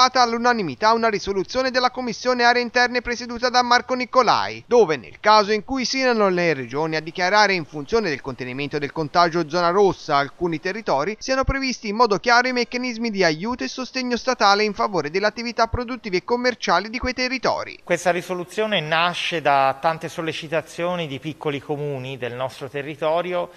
approvata all'unanimità una risoluzione della Commissione Aree Interne presieduta da Marco Nicolai, dove nel caso in cui siano le regioni a dichiarare in funzione del contenimento del contagio zona rossa alcuni territori, siano previsti in modo chiaro i meccanismi di aiuto e sostegno statale in favore delle attività produttive e commerciali di quei territori. Questa risoluzione nasce da tante sollecitazioni di piccoli comuni del nostro territorio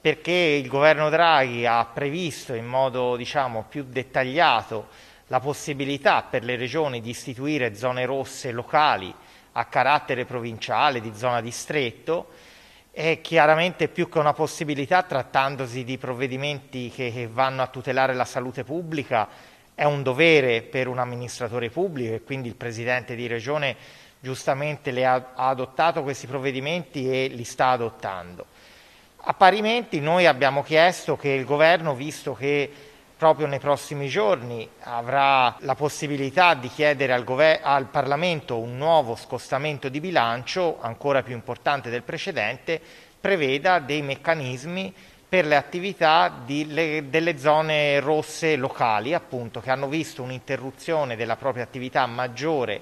perché il governo Draghi ha previsto in modo diciamo, più dettagliato la possibilità per le regioni di istituire zone rosse locali a carattere provinciale, di zona distretto, è chiaramente più che una possibilità trattandosi di provvedimenti che, che vanno a tutelare la salute pubblica, è un dovere per un amministratore pubblico e quindi il Presidente di Regione giustamente le ha, ha adottato questi provvedimenti e li sta adottando. A parimenti noi abbiamo chiesto che il Governo, visto che proprio nei prossimi giorni avrà la possibilità di chiedere al, gover- al Parlamento un nuovo scostamento di bilancio, ancora più importante del precedente, preveda dei meccanismi per le attività le, delle zone rosse locali, appunto, che hanno visto un'interruzione della propria attività maggiore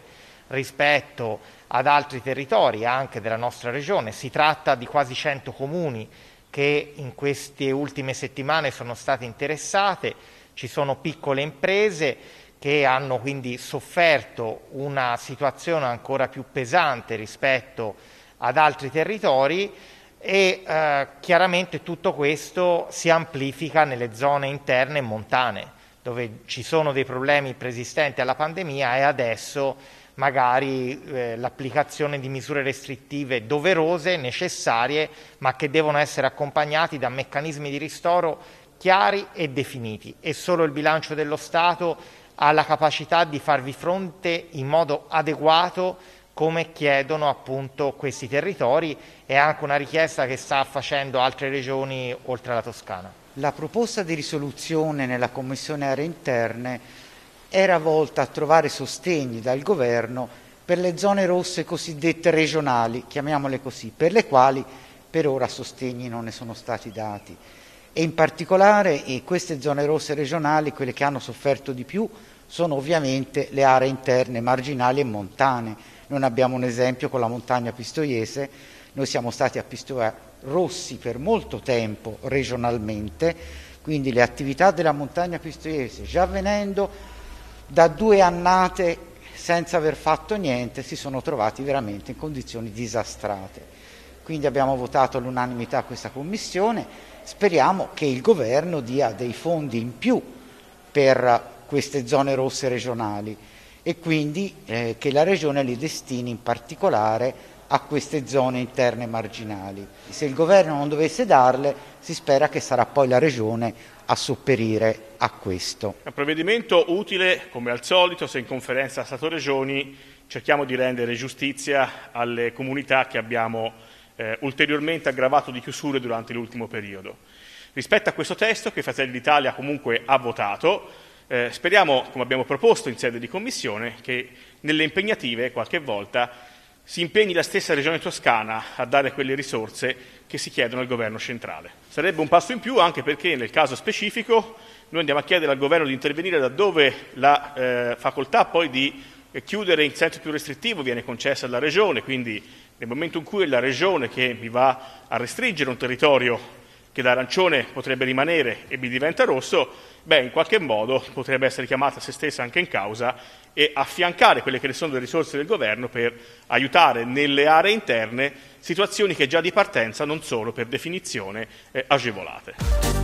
rispetto ad altri territori, anche della nostra regione. Si tratta di quasi 100 comuni che in queste ultime settimane sono state interessate, ci sono piccole imprese che hanno quindi sofferto una situazione ancora più pesante rispetto ad altri territori e eh, chiaramente tutto questo si amplifica nelle zone interne e montane dove ci sono dei problemi preesistenti alla pandemia e adesso magari eh, l'applicazione di misure restrittive doverose, necessarie, ma che devono essere accompagnati da meccanismi di ristoro chiari e definiti e solo il bilancio dello Stato ha la capacità di farvi fronte in modo adeguato come chiedono appunto questi territori e anche una richiesta che sta facendo altre regioni oltre alla Toscana. La proposta di risoluzione nella Commissione Aree Interne era volta a trovare sostegni dal governo per le zone rosse cosiddette regionali, chiamiamole così, per le quali per ora sostegni non ne sono stati dati. E in particolare in eh, queste zone rosse regionali, quelle che hanno sofferto di più, sono ovviamente le aree interne, marginali e montane. Non abbiamo un esempio con la montagna pistoiese, noi siamo stati a Pistoia rossi per molto tempo regionalmente, quindi le attività della montagna pistoiese, già venendo da due annate senza aver fatto niente si sono trovati veramente in condizioni disastrate. Quindi abbiamo votato all'unanimità questa commissione, speriamo che il governo dia dei fondi in più per queste zone rosse regionali e quindi eh, che la regione li destini in particolare a queste zone interne marginali. Se il governo non dovesse darle, si spera che sarà poi la regione a sopperire a questo. Un provvedimento utile, come al solito, se in conferenza Stato-Regioni cerchiamo di rendere giustizia alle comunità che abbiamo eh, ulteriormente aggravato di chiusure durante l'ultimo periodo. Rispetto a questo testo che Fratelli d'Italia comunque ha votato, eh, speriamo, come abbiamo proposto in sede di Commissione, che nelle impegnative qualche volta si impegni la stessa Regione Toscana a dare quelle risorse che si chiedono al Governo centrale. Sarebbe un passo in più anche perché nel caso specifico noi andiamo a chiedere al Governo di intervenire laddove la eh, facoltà poi di chiudere in senso più restrittivo viene concessa alla Regione, quindi nel momento in cui è la Regione che mi va a restringere un territorio che da arancione potrebbe rimanere e diventa rosso, beh, in qualche modo potrebbe essere chiamata a se stessa anche in causa e affiancare quelle che le sono le risorse del governo per aiutare nelle aree interne situazioni che già di partenza non sono per definizione eh, agevolate.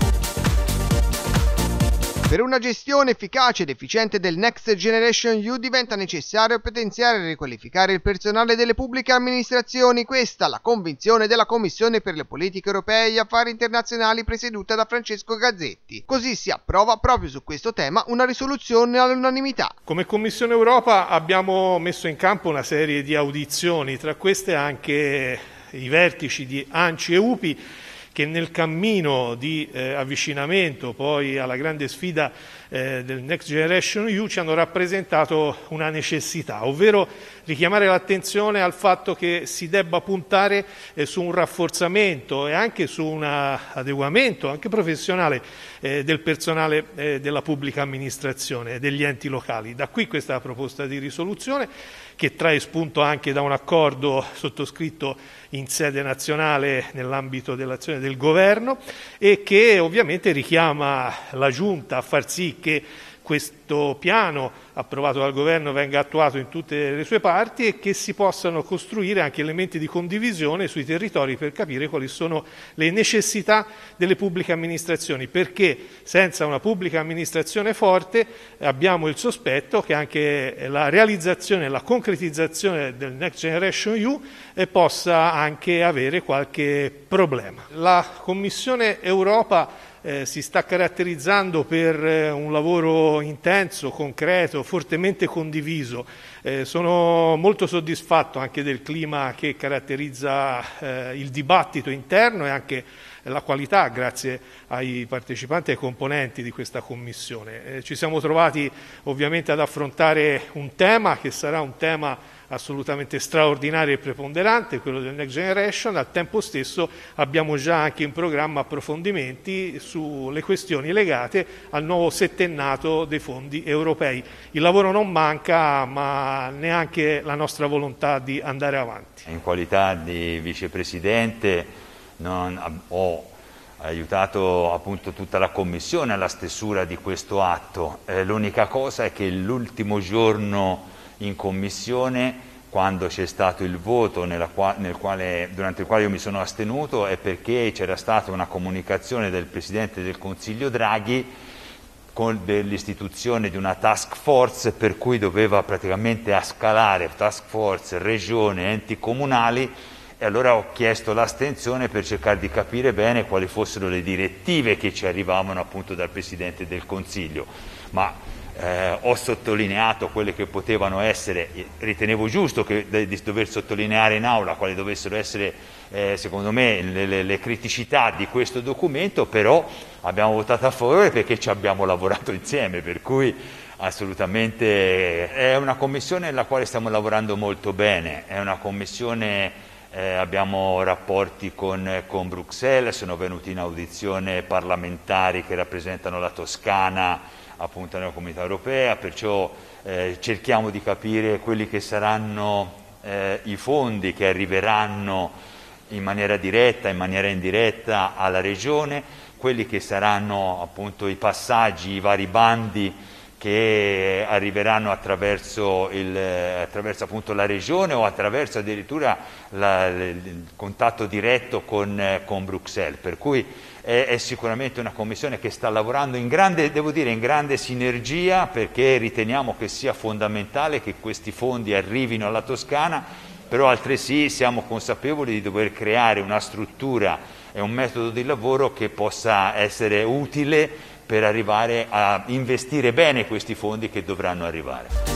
Per una gestione efficace ed efficiente del Next Generation EU diventa necessario potenziare e riqualificare il personale delle pubbliche amministrazioni, questa è la convinzione della Commissione per le politiche europee e affari internazionali presieduta da Francesco Gazzetti. Così si approva proprio su questo tema una risoluzione all'unanimità. Come Commissione Europa abbiamo messo in campo una serie di audizioni, tra queste anche i vertici di ANCI e UPI che nel cammino di eh, avvicinamento poi alla grande sfida eh, del Next Generation EU ci hanno rappresentato una necessità, ovvero richiamare l'attenzione al fatto che si debba puntare eh, su un rafforzamento e anche su un adeguamento anche professionale eh, del personale eh, della pubblica amministrazione e degli enti locali. Da qui questa proposta di risoluzione che trae spunto anche da un accordo sottoscritto in sede nazionale nell'ambito dell'azione del governo e che ovviamente richiama la Giunta a far sì che questo piano approvato dal governo venga attuato in tutte le sue parti e che si possano costruire anche elementi di condivisione sui territori per capire quali sono le necessità delle pubbliche amministrazioni, perché senza una pubblica amministrazione forte abbiamo il sospetto che anche la realizzazione e la concretizzazione del Next Generation EU eh, possa anche avere qualche problema. La Commissione Europa eh, si sta caratterizzando per eh, un lavoro intenso, concreto, fortemente condiviso. Eh, sono molto soddisfatto anche del clima che caratterizza eh, il dibattito interno e anche la qualità grazie ai partecipanti e ai componenti di questa commissione. Eh, ci siamo trovati ovviamente ad affrontare un tema che sarà un tema assolutamente straordinario e preponderante, quello del Next Generation, al tempo stesso abbiamo già anche in programma approfondimenti sulle questioni legate al nuovo settennato dei fondi europei. Il lavoro non manca, ma neanche la nostra volontà di andare avanti. In qualità di vicepresidente non, ho aiutato appunto tutta la commissione alla stesura di questo atto. Eh, l'unica cosa è che l'ultimo giorno in commissione quando c'è stato il voto qua, quale, durante il quale io mi sono astenuto è perché c'era stata una comunicazione del Presidente del Consiglio Draghi con l'istituzione di una task force per cui doveva praticamente ascalare task force, regione, enti comunali e allora ho chiesto l'astenzione per cercare di capire bene quali fossero le direttive che ci arrivavano appunto dal Presidente del Consiglio. Ma eh, ho sottolineato quelle che potevano essere, ritenevo giusto che, di dover sottolineare in aula quali dovessero essere eh, secondo me le, le, le, criticità di questo documento, però abbiamo votato a favore perché ci abbiamo lavorato insieme, per cui assolutamente è una commissione nella quale stiamo lavorando molto bene, è una commissione... Eh, abbiamo rapporti con, con Bruxelles, sono venuti in audizione parlamentari che rappresentano la Toscana, appunto nella comunità europea, perciò eh, cerchiamo di capire quelli che saranno eh, i fondi che arriveranno in maniera diretta, in maniera indiretta alla regione, quelli che saranno appunto i passaggi, i vari bandi che arriveranno attraverso, il, attraverso la regione o attraverso addirittura la, il contatto diretto con, eh, con Bruxelles. Per cui è, è, sicuramente una commissione che sta lavorando in grande, devo dire, in grande sinergia perché riteniamo che sia fondamentale che questi fondi arrivino alla Toscana, però altresì siamo consapevoli di dover creare una struttura e un metodo di lavoro che possa essere utile per arrivare a investire bene questi fondi che dovranno arrivare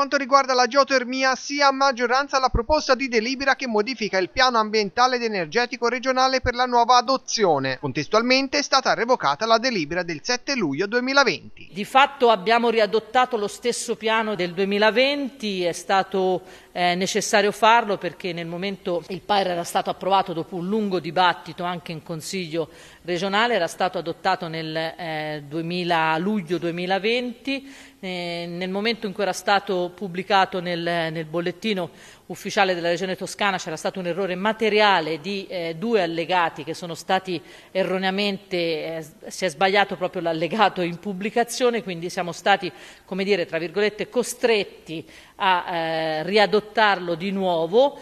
quanto riguarda la geotermia, sia a maggioranza la proposta di delibera che modifica il piano ambientale ed energetico regionale per la nuova adozione. Contestualmente è stata revocata la delibera del 7 luglio 2020. Di fatto abbiamo riadottato lo stesso piano del 2020, è stato eh, necessario farlo perché nel momento il PAER era stato approvato dopo un lungo dibattito anche in Consiglio regionale, era stato adottato nel eh, 2000, luglio 2020, eh, nel momento in cui era stato pubblicato nel, nel bollettino ufficiale della Regione Toscana c'era stato un errore materiale di eh, due allegati che sono stati erroneamente, eh, si è sbagliato proprio l'allegato in pubblicazione, quindi siamo stati, come dire, tra virgolette costretti a eh, riadottarlo di nuovo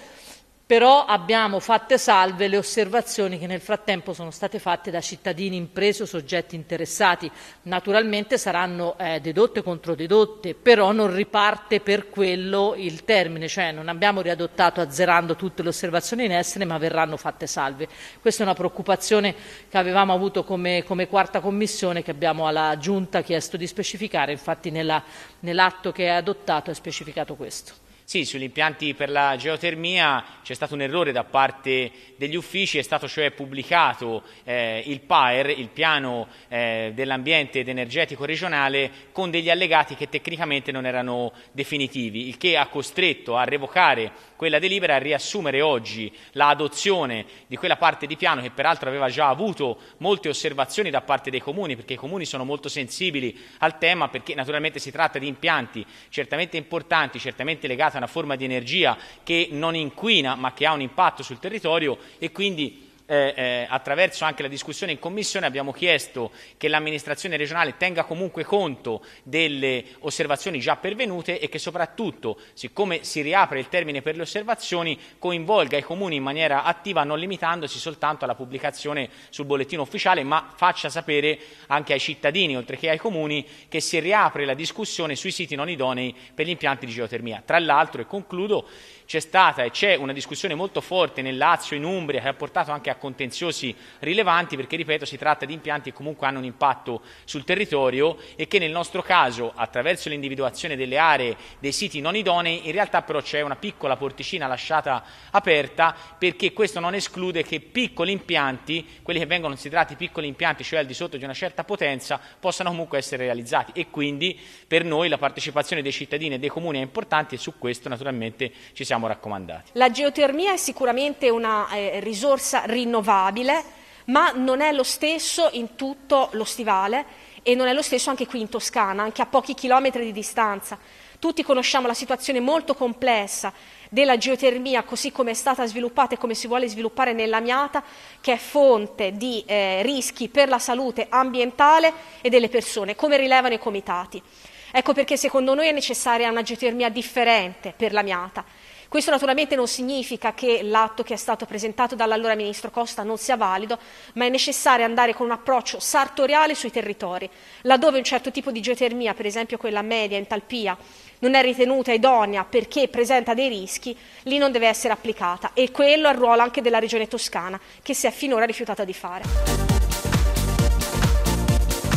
però abbiamo fatte salve le osservazioni che nel frattempo sono state fatte da cittadini, imprese o soggetti interessati. Naturalmente saranno eh, dedotte contro dedotte, però non riparte per quello il termine, cioè non abbiamo riadottato azzerando tutte le osservazioni in essere, ma verranno fatte salve. Questa è una preoccupazione che avevamo avuto come, come quarta commissione che abbiamo alla Giunta chiesto di specificare, infatti nella, nell'atto che è adottato è specificato questo. Sì, sugli impianti per la geotermia c'è stato un errore da parte degli uffici, è stato cioè pubblicato eh, il PAER, il piano eh, dell'ambiente ed energetico regionale, con degli allegati che tecnicamente non erano definitivi, il che ha costretto a revocare quella delibera e a riassumere oggi l'adozione di quella parte di piano che peraltro aveva già avuto molte osservazioni da parte dei comuni, perché i comuni sono molto sensibili al tema, perché naturalmente si tratta di impianti certamente importanti, certamente legati una forma di energia che non inquina ma che ha un impatto sul territorio e quindi eh, eh, attraverso anche la discussione in Commissione abbiamo chiesto che l'amministrazione regionale tenga comunque conto delle osservazioni già pervenute e che soprattutto, siccome si riapre il termine per le osservazioni, coinvolga i comuni in maniera attiva non limitandosi soltanto alla pubblicazione sul bollettino ufficiale, ma faccia sapere anche ai cittadini, oltre che ai comuni, che si riapre la discussione sui siti non idonei per gli impianti di geotermia. Tra l'altro, e concludo, c'è stata e c'è una discussione molto forte nel Lazio, e in Umbria, che ha portato anche a contenziosi rilevanti, perché ripeto si tratta di impianti che comunque hanno un impatto sul territorio e che nel nostro caso, attraverso l'individuazione delle aree dei siti non idonei, in realtà però c'è una piccola porticina lasciata aperta perché questo non esclude che piccoli impianti, quelli che vengono considerati piccoli impianti, cioè al di sotto di una certa potenza, possano comunque essere realizzati e quindi per noi la partecipazione dei cittadini e dei comuni è importante e su questo naturalmente ci siamo siamo raccomandati. La geotermia è sicuramente una eh, risorsa rinnovabile, ma non è lo stesso in tutto lo stivale e non è lo stesso anche qui in Toscana, anche a pochi chilometri di distanza. Tutti conosciamo la situazione molto complessa della geotermia così come è stata sviluppata e come si vuole sviluppare nell'amiata, che è fonte di eh, rischi per la salute ambientale e delle persone, come rilevano i comitati. Ecco perché secondo noi è necessaria una geotermia differente per l'amiata. Questo naturalmente non significa che l'atto che è stato presentato dall'allora ministro Costa non sia valido, ma è necessario andare con un approccio sartoriale sui territori, laddove un certo tipo di geotermia, per esempio quella media entalpia, non è ritenuta idonea perché presenta dei rischi, lì non deve essere applicata e quello è il ruolo anche della regione toscana che si è finora rifiutata di fare.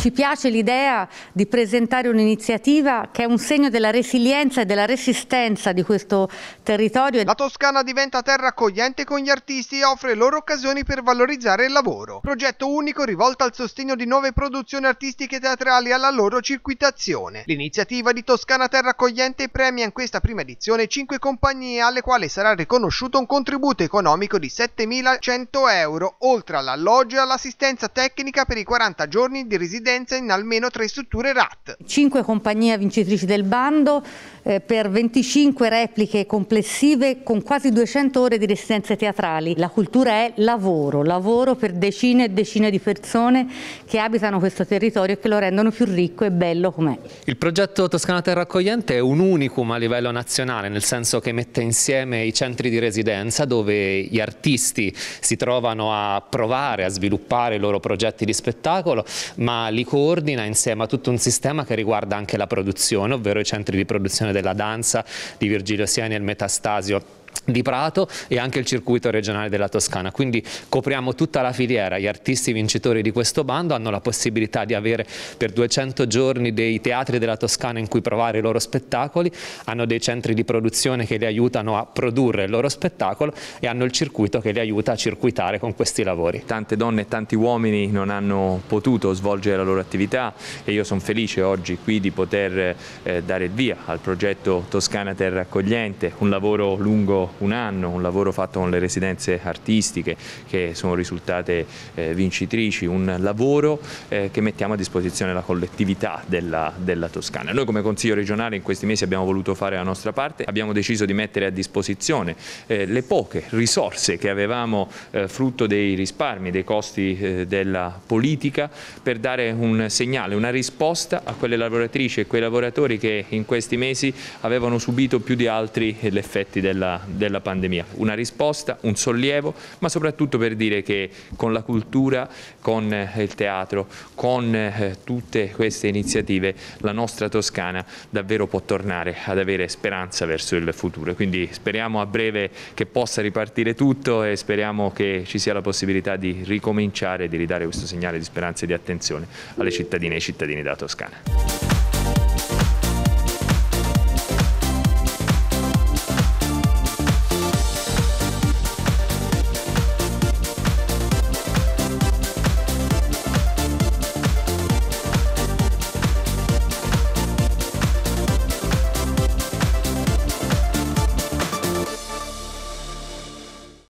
Ci piace l'idea di presentare un'iniziativa che è un segno della resilienza e della resistenza di questo territorio. La Toscana diventa terra accogliente con gli artisti e offre loro occasioni per valorizzare il lavoro. Progetto unico rivolto al sostegno di nuove produzioni artistiche teatrali alla loro circuitazione. L'iniziativa di Toscana Terra Accogliente premia in questa prima edizione cinque compagnie alle quali sarà riconosciuto un contributo economico di 7.100 euro, oltre all'alloggio e all'assistenza tecnica per i 40 giorni di residenza precedenza in almeno tre strutture RAT. Cinque compagnie vincitrici del bando eh, per 25 repliche complessive con quasi 200 ore di residenze teatrali. La cultura è lavoro, lavoro per decine e decine di persone che abitano questo territorio e che lo rendono più ricco e bello com'è. Il progetto Toscana Terra Accogliente è un unicum a livello nazionale, nel senso che mette insieme i centri di residenza dove gli artisti si trovano a provare, a sviluppare i loro progetti di spettacolo, ma lì li coordina insieme a tutto un sistema che riguarda anche la produzione, ovvero i centri di produzione della danza di Virgilio Siani e il Metastasio di Prato e anche il circuito regionale della Toscana, quindi copriamo tutta la filiera, gli artisti vincitori di questo bando hanno la possibilità di avere per 200 giorni dei teatri della Toscana in cui provare i loro spettacoli, hanno dei centri di produzione che li aiutano a produrre il loro spettacolo e hanno il circuito che li aiuta a circuitare con questi lavori. Tante donne e tanti uomini non hanno potuto svolgere la loro attività e io sono felice oggi qui di poter eh, dare il via al progetto Toscana Terra Accogliente, un lavoro lungo un anno, un lavoro fatto con le residenze artistiche che sono risultate eh, vincitrici, un lavoro eh, che mettiamo a disposizione la collettività della, della, Toscana. Noi come Consiglio regionale in questi mesi abbiamo voluto fare la nostra parte, abbiamo deciso di mettere a disposizione eh, le poche risorse che avevamo eh, frutto dei risparmi, dei costi eh, della politica per dare un segnale, una risposta a quelle lavoratrici e quei lavoratori che in questi mesi avevano subito più di altri eh, gli effetti della, della pandemia. Una risposta, un sollievo, ma soprattutto per dire che con la cultura, con eh, il teatro, con eh, tutte queste iniziative la nostra Toscana davvero può tornare ad avere speranza verso il futuro. Quindi speriamo a breve che possa ripartire tutto e speriamo che ci sia la possibilità di ricominciare e di ridare questo segnale di speranza e di attenzione alle cittadine e ai cittadini della Toscana.